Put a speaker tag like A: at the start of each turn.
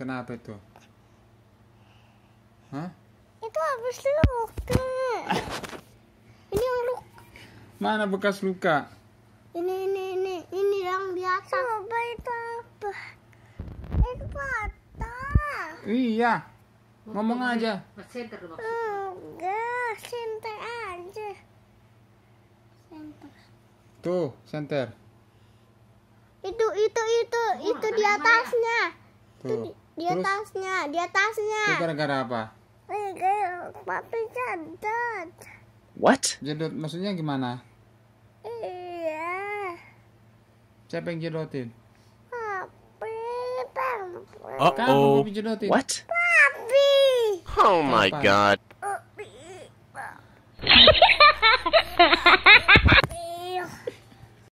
A: Kenapa itu? Hah? Itu habis luka. ini luka. Mana bekas luka? Ini ini ini ini yang di atas. Apa itu apa? Itu patah. Iya. Ngomong aja. Senter Enggak, senter aja. Senter. Tuh, senter. Itu itu itu oh, itu di ya? atasnya. Tuh. Di atasnya, di atasnya. Itu gara-gara apa? Papi jadut. What? Jedot maksudnya gimana? Iya. Siapa yang jedotin? Papi, papi. Oh, oh. papi jedotin. What? Papi. Oh my Papi. god. Papi. papi.